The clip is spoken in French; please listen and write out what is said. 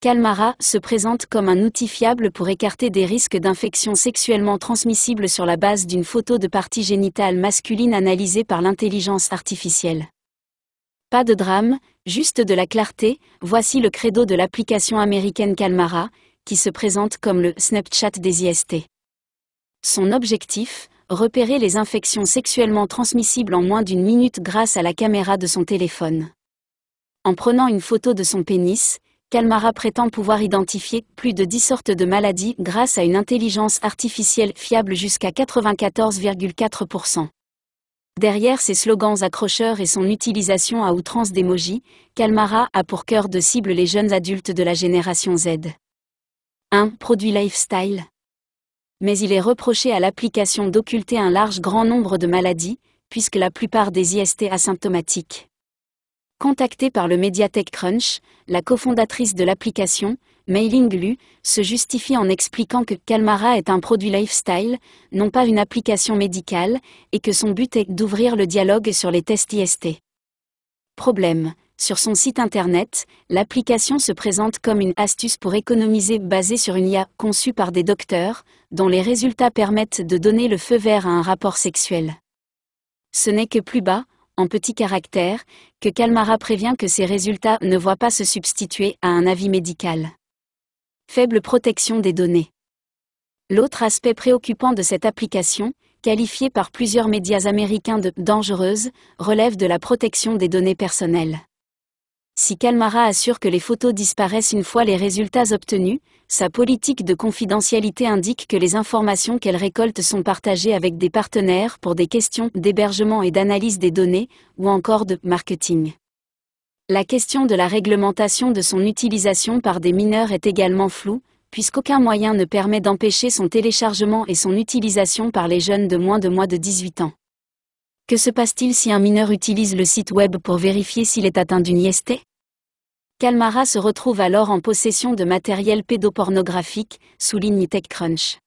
Calmara se présente comme un outil fiable pour écarter des risques d'infections sexuellement transmissibles sur la base d'une photo de partie génitale masculine analysée par l'intelligence artificielle. Pas de drame, juste de la clarté, voici le credo de l'application américaine Calmara, qui se présente comme le Snapchat des IST. Son objectif, repérer les infections sexuellement transmissibles en moins d'une minute grâce à la caméra de son téléphone. En prenant une photo de son pénis, Calmara prétend pouvoir identifier plus de 10 sortes de maladies grâce à une intelligence artificielle fiable jusqu'à 94,4%. Derrière ses slogans accrocheurs et son utilisation à outrance d'émojis, Calmara a pour cœur de cible les jeunes adultes de la génération Z. 1. Produit lifestyle. Mais il est reproché à l'application d'occulter un large grand nombre de maladies, puisque la plupart des IST asymptomatiques. Contactée par le Mediatek Crunch, la cofondatrice de l'application, Mailing Lu, se justifie en expliquant que Calmara est un produit lifestyle, non pas une application médicale, et que son but est d'ouvrir le dialogue sur les tests IST. Problème. Sur son site internet, l'application se présente comme une astuce pour économiser basée sur une IA conçue par des docteurs, dont les résultats permettent de donner le feu vert à un rapport sexuel. Ce n'est que plus bas, en petits caractères, que Calmara prévient que ces résultats ne voient pas se substituer à un avis médical. Faible protection des données. L'autre aspect préoccupant de cette application, qualifiée par plusieurs médias américains de dangereuse, relève de la protection des données personnelles. Si Calmara assure que les photos disparaissent une fois les résultats obtenus, sa politique de confidentialité indique que les informations qu'elle récolte sont partagées avec des partenaires pour des questions d'hébergement et d'analyse des données, ou encore de marketing. La question de la réglementation de son utilisation par des mineurs est également floue, puisqu'aucun moyen ne permet d'empêcher son téléchargement et son utilisation par les jeunes de moins de moins de 18 ans. Que se passe-t-il si un mineur utilise le site web pour vérifier s'il est atteint d'une IST Kalmara se retrouve alors en possession de matériel pédopornographique, souligne TechCrunch.